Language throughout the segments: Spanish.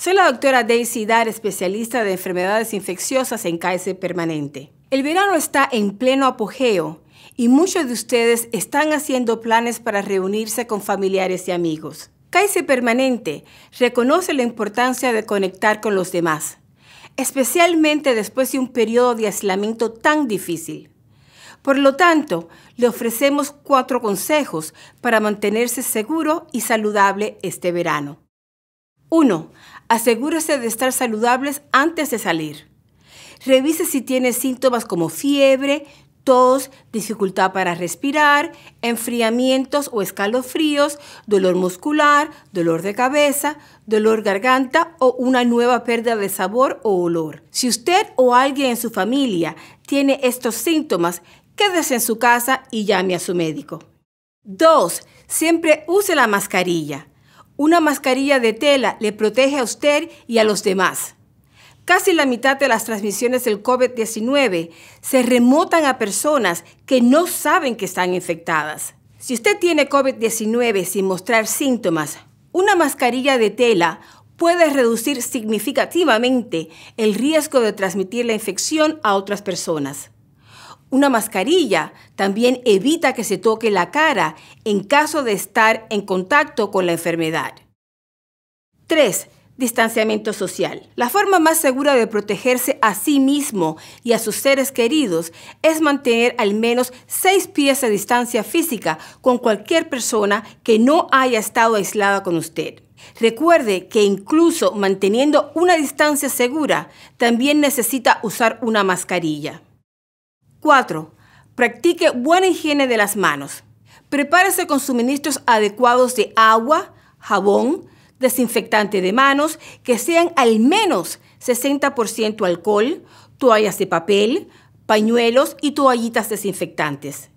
Soy la doctora Daisy Dar, especialista de enfermedades infecciosas en cáncer permanente. El verano está en pleno apogeo y muchos de ustedes están haciendo planes para reunirse con familiares y amigos. Kaiser permanente reconoce la importancia de conectar con los demás, especialmente después de un periodo de aislamiento tan difícil. Por lo tanto, le ofrecemos cuatro consejos para mantenerse seguro y saludable este verano. 1. Asegúrese de estar saludables antes de salir. Revise si tiene síntomas como fiebre, tos, dificultad para respirar, enfriamientos o escalofríos, dolor muscular, dolor de cabeza, dolor garganta o una nueva pérdida de sabor o olor. Si usted o alguien en su familia tiene estos síntomas, quédese en su casa y llame a su médico. 2. Siempre use la mascarilla. Una mascarilla de tela le protege a usted y a los demás. Casi la mitad de las transmisiones del COVID-19 se remotan a personas que no saben que están infectadas. Si usted tiene COVID-19 sin mostrar síntomas, una mascarilla de tela puede reducir significativamente el riesgo de transmitir la infección a otras personas. Una mascarilla también evita que se toque la cara en caso de estar en contacto con la enfermedad. 3. Distanciamiento social. La forma más segura de protegerse a sí mismo y a sus seres queridos es mantener al menos 6 pies de distancia física con cualquier persona que no haya estado aislada con usted. Recuerde que incluso manteniendo una distancia segura, también necesita usar una mascarilla. 4. Practique buena higiene de las manos. Prepárese con suministros adecuados de agua, jabón, desinfectante de manos que sean al menos 60% alcohol, toallas de papel, pañuelos y toallitas desinfectantes.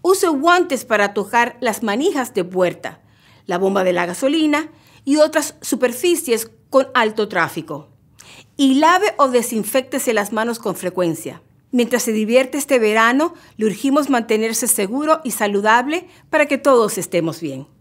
Use guantes para tocar las manijas de puerta, la bomba de la gasolina y otras superficies con alto tráfico. Y lave o desinfectese las manos con frecuencia. Mientras se divierte este verano, le urgimos mantenerse seguro y saludable para que todos estemos bien.